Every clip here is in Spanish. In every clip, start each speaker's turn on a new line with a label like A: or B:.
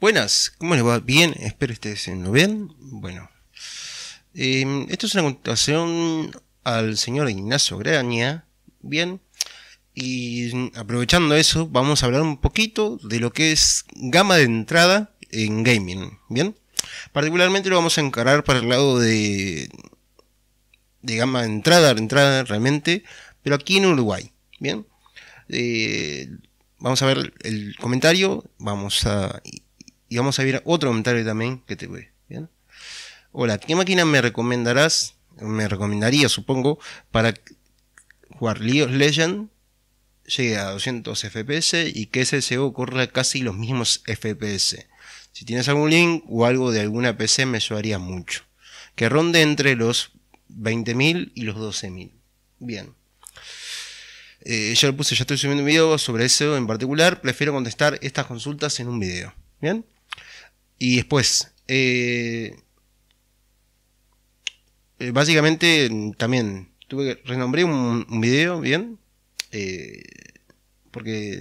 A: Buenas, ¿cómo les va? Bien, espero estés en bien. Bueno, em, esto es una contestación al señor Ignacio Graña. Bien, y aprovechando eso, vamos a hablar un poquito de lo que es gama de entrada en gaming. Bien, particularmente lo vamos a encarar para el lado de, de gama de entrada, de entrada realmente, pero aquí en Uruguay. Bien, eh, vamos a ver el comentario, vamos a y vamos a ver otro comentario también que te ve. ¿bien? Hola, ¿qué máquina me recomendarás? Me recomendaría, supongo, para jugar League of Legends llegue a 200 FPS y que ese SEO corra casi los mismos FPS. Si tienes algún link o algo de alguna PC me ayudaría mucho. Que ronde entre los 20.000 y los 12.000. Bien. Yo eh, ya lo puse, ya estoy subiendo un video sobre eso en particular. Prefiero contestar estas consultas en un video. Bien. Y después, eh, eh, básicamente también tuve que renombré un, video bien, eh, porque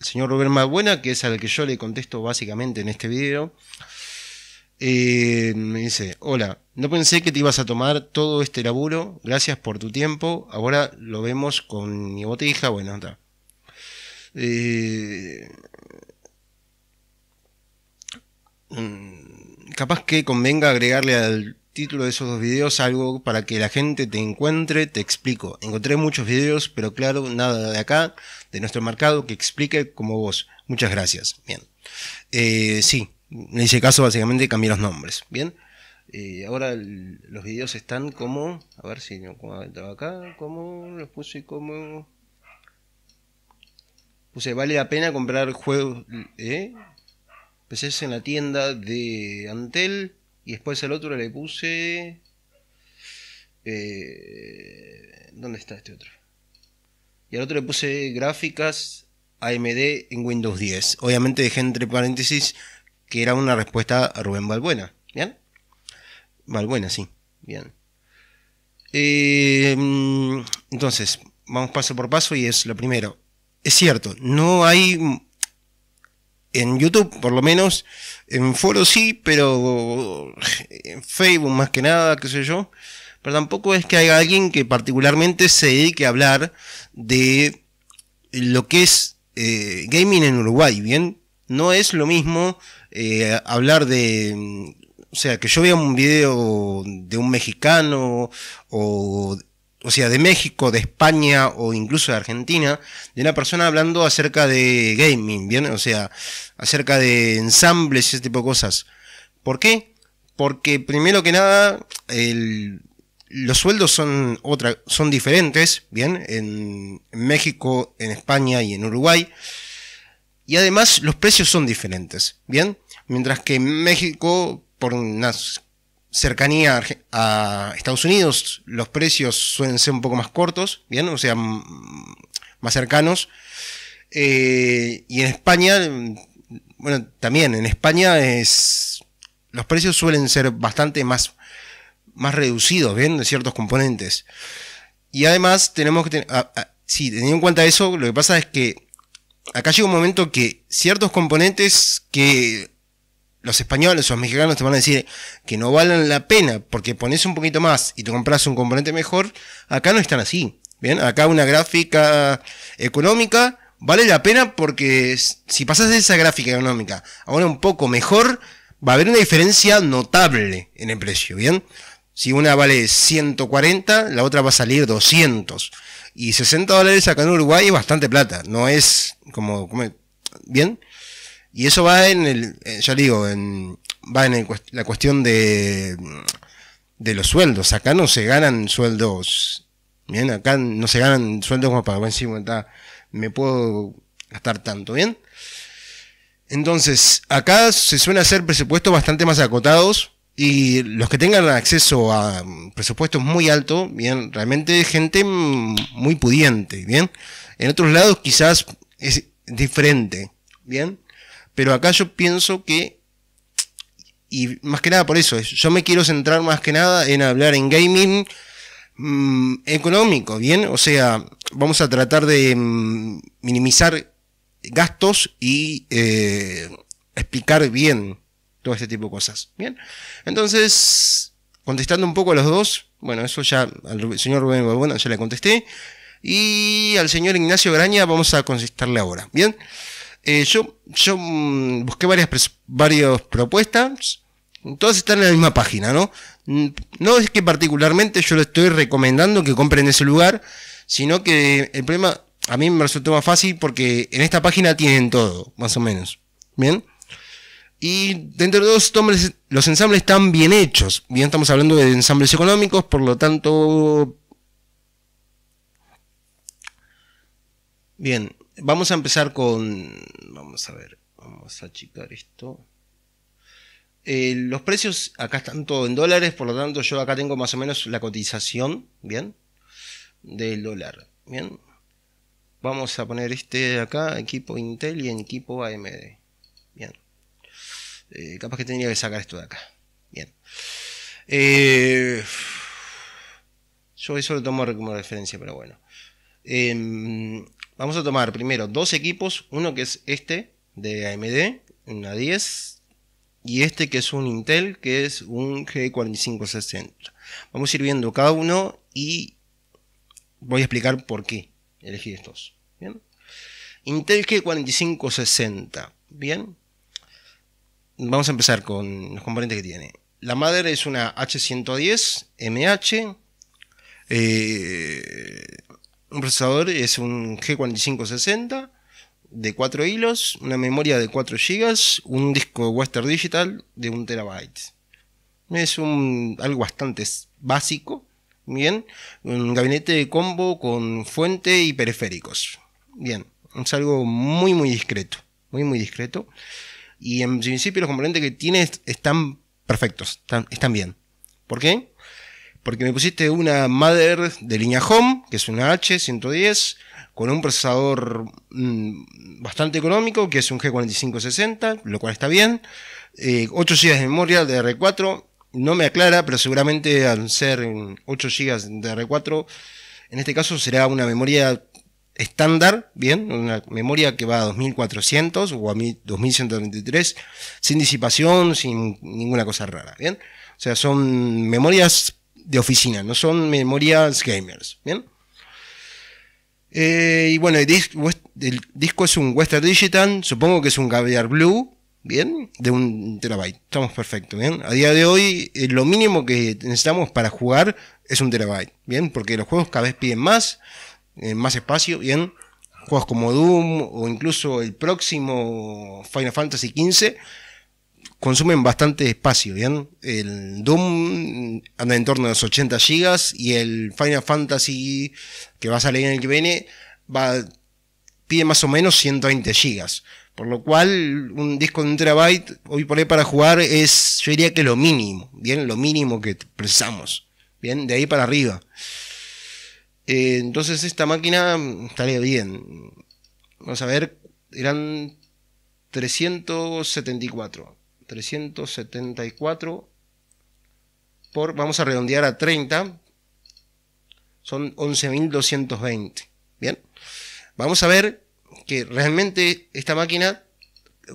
A: el señor Robert Magbuena, que es al que yo le contesto básicamente en este video, me dice, hola, no pensé que te ibas a tomar todo este laburo, gracias por tu tiempo, ahora lo vemos con mi botija, bueno, está. Mm, capaz que convenga agregarle al título de esos dos videos algo para que la gente te encuentre, te explico. Encontré muchos videos, pero claro, nada de acá, de nuestro mercado, que explique como vos. Muchas gracias. Bien. Eh, sí, en ese caso básicamente cambié los nombres. Bien. Eh, ahora los videos están como, a ver si no como acá, como los puse como... Puse, vale la pena comprar juegos... ¿eh? Empecé en la tienda de Antel y después al otro le puse... Eh, ¿Dónde está este otro? Y al otro le puse gráficas AMD en Windows 10. Obviamente dejé entre paréntesis que era una respuesta a Rubén Valbuena ¿Bien? Valbuena sí. Bien. Em, entonces, vamos paso por paso y es lo primero. Es cierto, no hay en YouTube, por lo menos, en foros sí, pero en Facebook más que nada, qué sé yo. Pero tampoco es que haya alguien que particularmente se dedique a hablar de lo que es eh, gaming en Uruguay, ¿bien? No es lo mismo eh, hablar de... O sea, que yo vea un video de un mexicano o o sea, de México, de España o incluso de Argentina, de una persona hablando acerca de gaming, ¿bien? O sea, acerca de ensambles y ese tipo de cosas. ¿Por qué? Porque primero que nada, los sueldos son, otra, son diferentes, ¿bien? En, en México, en España y en Uruguay. Y además los precios son diferentes, ¿bien? Mientras que en México, por unas cercanía a Estados Unidos, los precios suelen ser un poco más cortos, ¿bien? O sea, más cercanos. Eh, y en España, bueno, también en España es, los precios suelen ser bastante más, más reducidos, ¿bien? De ciertos componentes. Y además tenemos que tener, sí, teniendo en cuenta eso, lo que pasa es que acá llega un momento que ciertos componentes que los españoles o los mexicanos te van a decir que no valen la pena porque pones un poquito más y te compras un componente mejor, acá no están así. Bien, acá una gráfica económica vale la pena porque si pasas de esa gráfica económica ahora un poco mejor, va a haber una diferencia notable en el precio, ¿bien? Si una vale 140, la otra va a salir 200. Y 60 dólares acá en Uruguay es bastante plata, no es como... ¿Bien? Y eso va en el, eh, ya digo, en, va en la cuestión de, de los sueldos. Acá no se ganan sueldos, bien, acá no se ganan sueldos como para, bueno, me puedo gastar tanto, bien. Entonces, acá se suelen hacer presupuestos bastante más acotados y los que tengan acceso a mm, presupuestos muy altos, bien, realmente gente muy pudiente, bien. En otros lados quizás es diferente, bien. Pero acá yo pienso que, y más que nada por eso, yo me quiero centrar más que nada en hablar en gaming mm, económico, ¿bien? O sea, vamos a tratar de mm, minimizar gastos y eh, explicar bien todo este tipo de cosas, ¿bien? Entonces, contestando un poco a los dos, bueno, eso ya al señor Rubén Balbuena ya le contesté, y al señor Ignacio Graña vamos a contestarle ahora, ¿bien? bien eh, yo yo mm, busqué varias, varias propuestas, todas están en la misma página, ¿no? Mm, no es que particularmente yo le estoy recomendando que compren ese lugar, sino que el problema a mí me resultó más fácil porque en esta página tienen todo, más o menos. ¿Bien? Y dentro de dos tomes, los ensambles están bien hechos. Bien, estamos hablando de ensambles económicos, por lo tanto. Bien, Vamos a empezar con. Vamos a ver, vamos a achicar esto. Eh, los precios acá están todo en dólares, por lo tanto, yo acá tengo más o menos la cotización, ¿bien? Del dólar, ¿bien? Vamos a poner este acá, equipo Intel y en equipo AMD, ¿bien? Eh, capaz que tenía que sacar esto de acá, ¿bien? Eh, yo eso lo tomo como referencia, pero bueno. Eh, Vamos a tomar primero dos equipos, uno que es este de AMD, una 10, y este que es un Intel, que es un G4560. Vamos a ir viendo cada uno y voy a explicar por qué elegí estos. Intel G4560, bien. Vamos a empezar con los componentes que tiene. La madre es una H110 MH. Eh, un procesador es un G4560 de 4 hilos, una memoria de 4 GB, un disco Western Digital de 1 tb Es un, algo bastante básico, bien. Un gabinete de combo con fuente y periféricos. Bien, es algo muy muy discreto, muy muy discreto. Y en principio los componentes que tiene están perfectos, están, están bien. ¿Por qué? porque me pusiste una Mother de línea Home, que es una H110, con un procesador mm, bastante económico, que es un G4560, lo cual está bien. 8 eh, GB de memoria de R4, no me aclara, pero seguramente al ser 8 GB de R4, en este caso será una memoria estándar, bien, una memoria que va a 2400 o a 2133, sin disipación, sin ninguna cosa rara, bien. O sea, son memorias de oficina, no son memorias gamers. Bien. Eh, y bueno, el, disco es un Western Digital, supongo que es un Caviar Blue, bien, de un terabyte. Estamos perfectos, bien. A día de hoy, eh, lo mínimo que necesitamos para jugar es un terabyte, bien, porque los juegos cada vez piden más, eh, más espacio, bien. Juegos como Doom o incluso el próximo Final Fantasy XV consumen bastante espacio, ¿bien? El Doom anda en torno a los 80 GB y el Final Fantasy que va a salir en el que viene va, pide más o menos 120 GB. Por lo cual, un disco de un terabyte hoy por ahí para jugar es, yo diría que lo mínimo, ¿bien? Lo mínimo que precisamos, ¿bien? De ahí para arriba. Eh, entonces esta máquina estaría bien. Vamos a ver, eran 374. 374 por, vamos a redondear a 30, son 11.220. Bien, vamos a ver que realmente esta máquina,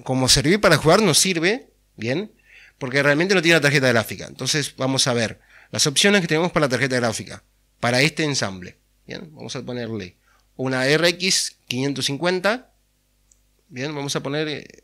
A: como servir para jugar, no sirve, bien, porque realmente no tiene la tarjeta gráfica. Entonces vamos a ver las opciones que tenemos para la tarjeta gráfica, para este ensamble. Bien, vamos a ponerle una RX 550. Bien, vamos a poner eh,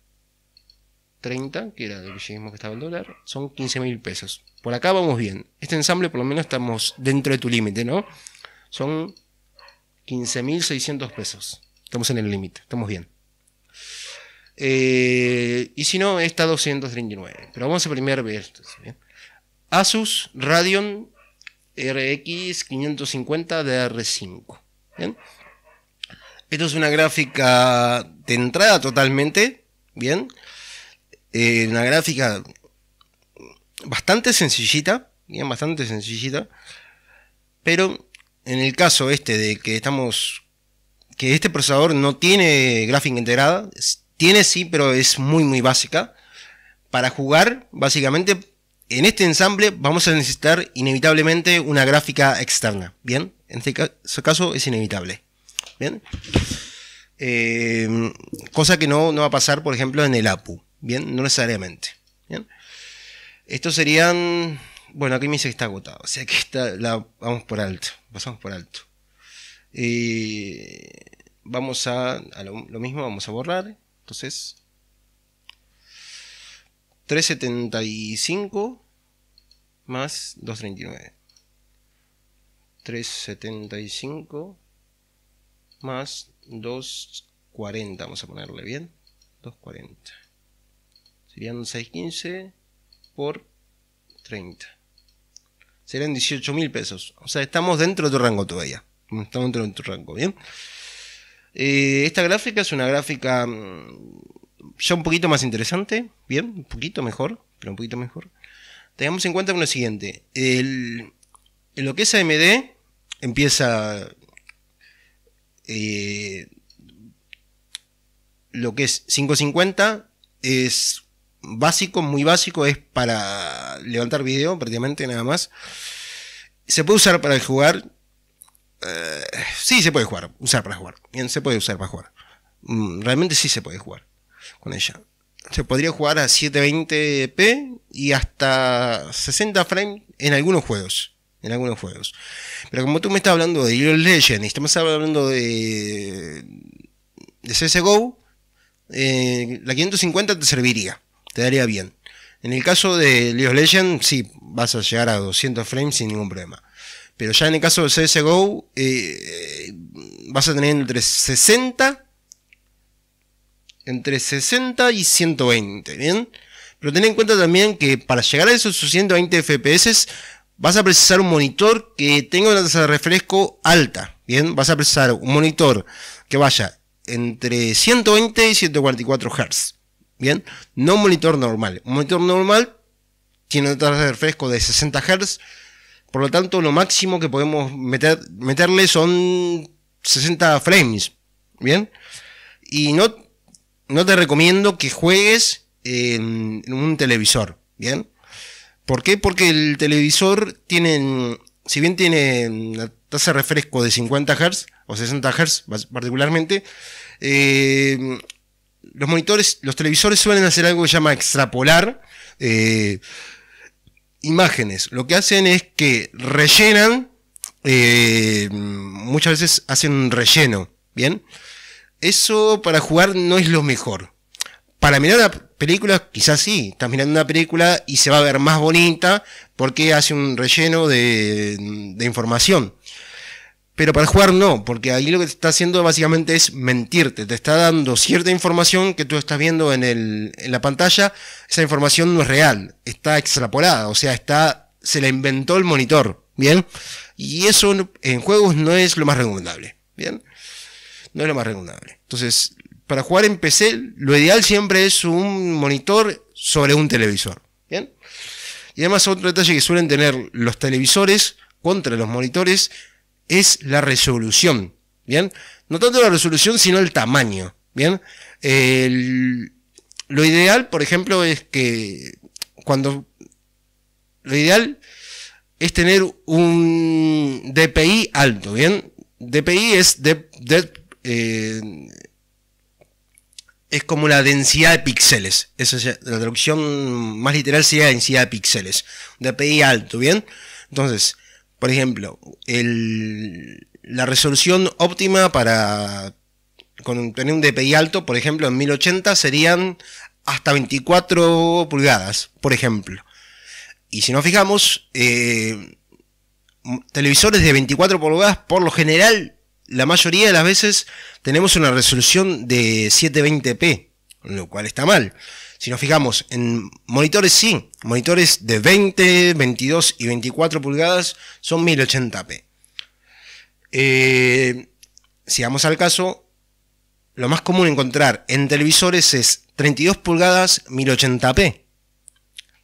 A: 30, que era lo que que estaba el dólar, son 15 mil pesos. Por acá vamos bien. Este ensamble por lo menos estamos dentro de tu límite, ¿no? Son 15.600 pesos. Estamos en el límite, estamos bien. Eh, y si no, está 239. Pero vamos a primer ver esto. Asus Radeon RX 550 DR5. ¿bien? Esto es una gráfica de entrada totalmente. Bien una eh, gráfica bastante sencillita, bien bastante sencillita, pero en el caso este de que estamos, que este procesador no tiene gráfica integrada, tiene sí, pero es muy muy básica. Para jugar, básicamente, en este ensamble vamos a necesitar inevitablemente una gráfica externa, ¿bien? En este caso es inevitable, ¿bien? Eh, cosa que no va a pasar, por ejemplo, en el APU. Bien, no necesariamente. Bien. Estos serían. Bueno, aquí me dice que está agotado. O sea que está, la, vamos por alto. Pasamos por alto. y vamos a, lo, mismo, vamos a borrar. Entonces, 375 más 239. 375 más 240, vamos a ponerle bien. 240. Serían 615 por 30. Serían 18 mil pesos. O sea, estamos dentro de tu rango todavía. Estamos dentro de tu rango, ¿bien? Eh, esta gráfica es una gráfica mm, ya un poquito más interesante, ¿bien? Un poquito mejor, pero un poquito mejor. Tengamos en cuenta lo siguiente. El, lo que es AMD, empieza eh, lo que es 550, es básico, muy básico, es para levantar video prácticamente nada más. Se puede usar para jugar. Si eh, sí, se puede jugar, usar para jugar. Bien, se puede usar para jugar. Mm, realmente sí se puede jugar con ella. Se podría jugar a 720p y hasta 60 frames en algunos juegos. En algunos juegos. Pero como tú me estás hablando de League of Legends y estamos hablando de, de CSGO, eh, la 550 te serviría te daría bien. En el caso de League Legend, sí, vas a llegar a 200 frames sin ningún problema. Pero ya en el caso de CSGO, eh, vas a tener entre 60, entre 60 y 120, ¿bien? Pero ten en cuenta también que para llegar a esos 120 FPS, vas a precisar un monitor que tenga una tasa de refresco alta, ¿bien? Vas a precisar un monitor que vaya entre 120 y 144 Hz. Bien, no un monitor normal. Un monitor normal tiene una tasa de refresco de 60 Hz. Por lo tanto, lo máximo que podemos meter, meterle son 60 frames. Bien. Y no, no te recomiendo que juegues en, un televisor. Bien. ¿Por qué? Porque el televisor tiene, si bien tiene una tasa de refresco de 50 Hz o 60 Hz particularmente, eh, los monitores, los televisores suelen hacer algo que se llama extrapolar eh, imágenes. Lo que hacen es que rellenan, eh, muchas veces hacen un relleno, ¿bien? Eso para jugar no es lo mejor. Para mirar una película, quizás sí, estás mirando una película y se va a ver más bonita porque hace un relleno de información. Pero para jugar no, porque ahí lo que te está haciendo básicamente es mentirte. Te está dando cierta información que tú estás viendo en, en la pantalla. Esa información no es real, está extrapolada, o sea, está, se la inventó el monitor. Bien. Y eso en juegos no es lo más recomendable. Bien. No es lo más recomendable. Entonces, para jugar en PC, lo ideal siempre es un monitor sobre un televisor. Bien. Y además otro detalle que suelen tener los televisores contra los monitores es la resolución, ¿bien? No tanto la resolución, sino el tamaño, ¿bien? lo ideal, por ejemplo, es que cuando... Lo ideal es tener un DPI alto, ¿bien? DPI es de, eh, es como la densidad de píxeles. Esa es la traducción más literal sería densidad de píxeles. DPI alto, ¿bien? Entonces, por ejemplo, la resolución óptima para tener un DPI alto, por ejemplo, en 1080 serían hasta 24 pulgadas, por ejemplo. Y si nos fijamos, eh, televisores de 24 pulgadas, por lo general, la mayoría de las veces tenemos una resolución de 720p, lo cual está mal. Si nos fijamos en monitores, sí, monitores de 20, 22 y 24 pulgadas son 1080p. Eh, si vamos al caso, lo más común encontrar en televisores es 32 pulgadas 1080p.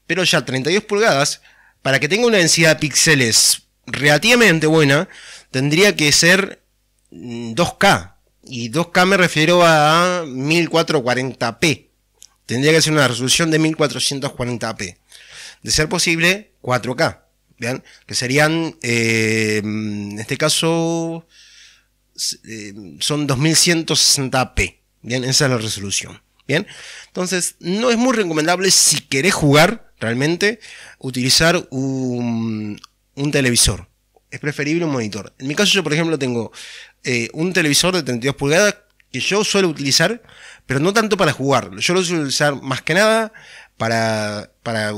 A: Pero ya 32 pulgadas, para que tenga una densidad de píxeles relativamente buena, tendría que ser 2K. Mm, y 2K me refiero a 1440p. Tendría que ser una resolución de 1440p. De ser posible, 4K. ¿Bien? Que serían, eh, en este caso, eh, son 2160p. Bien, esa es la resolución. Bien, entonces no es muy recomendable si querés jugar realmente utilizar un, televisor. Es preferible un monitor. En mi caso yo, por ejemplo, tengo eh, un televisor de 32 pulgadas que yo suelo utilizar, pero no tanto para jugar. Yo lo suelo utilizar más que nada para, para,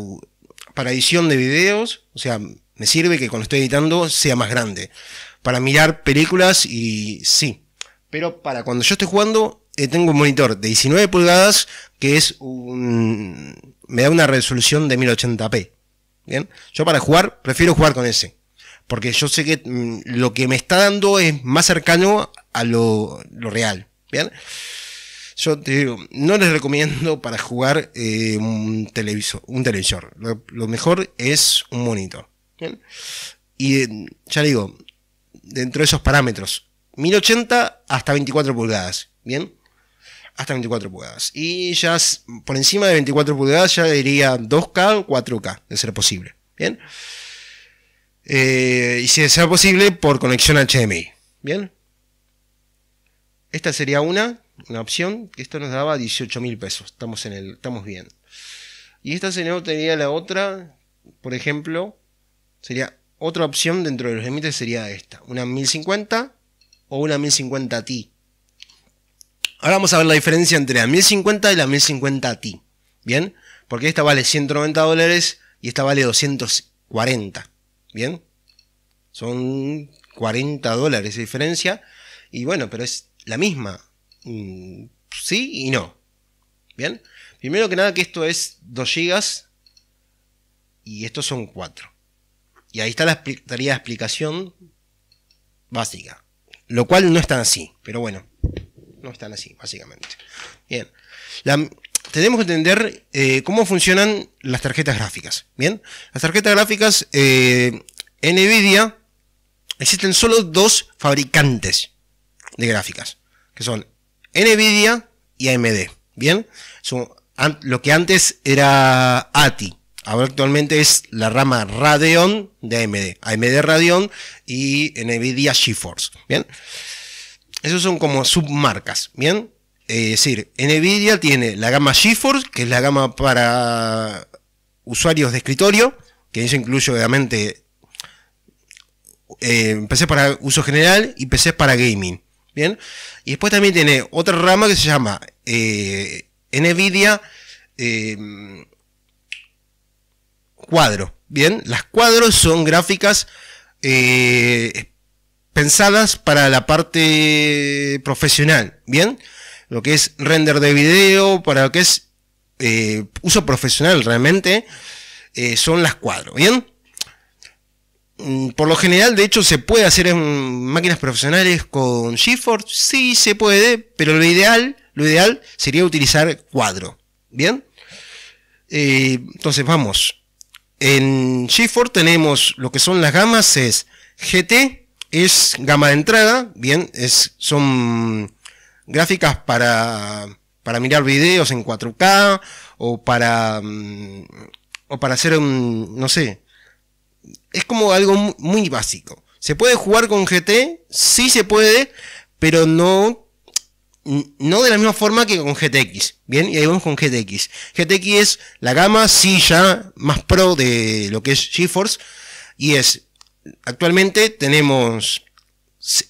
A: edición de videos. O sea, me sirve que cuando estoy editando sea más grande. Para mirar películas y sí. Pero para cuando yo esté jugando, eh, tengo un monitor de 19 pulgadas que es un... me da una resolución de 1080p. Bien, yo para jugar prefiero jugar con ese. Porque yo sé que mm, lo que me está dando es más cercano a lo real. Bien. Yo te digo, no les recomiendo para jugar eh, un, televisor, un televisor. Lo, mejor es un monitor. Y eh, ya digo, dentro de esos parámetros, 1080 hasta 24 pulgadas. Bien. Hasta 24 pulgadas. Y ya por encima de 24 pulgadas ya diría 2K, 4K, de ser posible. Bien. Eh, y si sea posible, por conexión HDMI. Bien. Esta sería una, una opción, que esto nos daba 18 mil pesos, estamos, en el, estamos bien. Y esta sería, la otra, por ejemplo, sería otra opción dentro de los límites sería esta, una 1050 o una 1050 Ti. Ahora vamos a ver la diferencia entre la 1050 y la 1050 Ti, ¿bien? Porque esta vale 190 dólares y esta vale 240, ¿bien? Son 40 dólares de diferencia y bueno, pero es la misma. Mm, sí y no. Bien. Primero que nada que esto es 2 GB y estos son 4. Y ahí está la explicación básica. Lo cual no es tan así, pero bueno, no están así, básicamente. Bien. tenemos que entender eh, cómo funcionan las tarjetas gráficas. Bien. Las tarjetas gráficas eh, en NVIDIA existen solo dos fabricantes de gráficas, que son Nvidia y AMD. Bien, son lo que antes era ATI. Ahora actualmente es la rama Radeon de AMD. AMD Radeon y Nvidia GeForce. Bien. Esos son como submarcas. Bien. es decir, Nvidia tiene la gama GeForce, que es la gama para usuarios de escritorio, que eso incluye obviamente eh, PC para uso general y PC para gaming. Y después también tiene otra rama que se llama eh, NVIDIA eh, Cuadro, ¿bien? Las cuadros son gráficas eh, pensadas para la parte profesional, ¿bien? Lo que es render de video, para lo que es uso profesional realmente, son las cuadros, ¿bien? Mm, por lo general, de hecho, se puede hacer en máquinas profesionales con GeForce. Sí, se puede, pero lo ideal, lo ideal sería utilizar cuadro. ¿Bien? Eh, entonces, vamos. En GeForce tenemos lo que son las gamas, es GT, es gama de entrada, bien, es, son gráficas para, para mirar videos en 4K o para, mm, o para hacer un, no sé, es como algo muy básico. ¿Se puede jugar con GT? Sí se puede, pero no, no de la misma forma que con GTX. Bien, y ahí vamos con GTX. GTX es la gama, sí, ya más pro de lo que es GeForce. Y es, actualmente tenemos,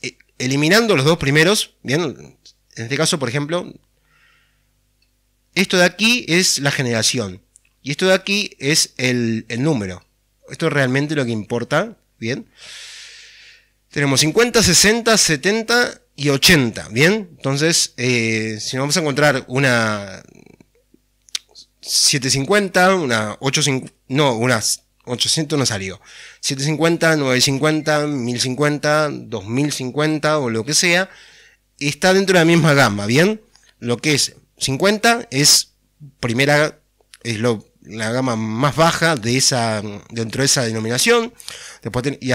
A: eh, eliminando los dos primeros, bien, en este caso, por ejemplo, esto de aquí es la generación. Y esto de aquí es el número. Esto es realmente lo que importa. Bien. Tenemos 50, 60, 70 y 80. Bien. Entonces, eh, si si vamos a encontrar una 750, una 850, no, unas 800 no salió. 750, 950, 1050, 2050 o lo que sea, está dentro de la misma gama, ¿bien? Lo que es 50 es primera, es lo la gama más baja de esa, dentro de esa denominación. Después y